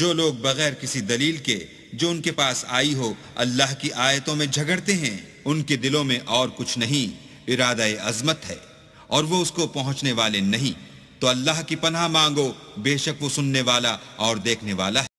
जो लोग बगैर किसी दलील के जो उनके पास आई हो अल्लाह की आयतों में झगड़ते हैं उनके दिलों में और कुछ नहीं इरादा अजमत है और वो उसको पहुंचने वाले नहीं तो अल्लाह की पनाह मांगो बेशक वो सुनने वाला और देखने वाला है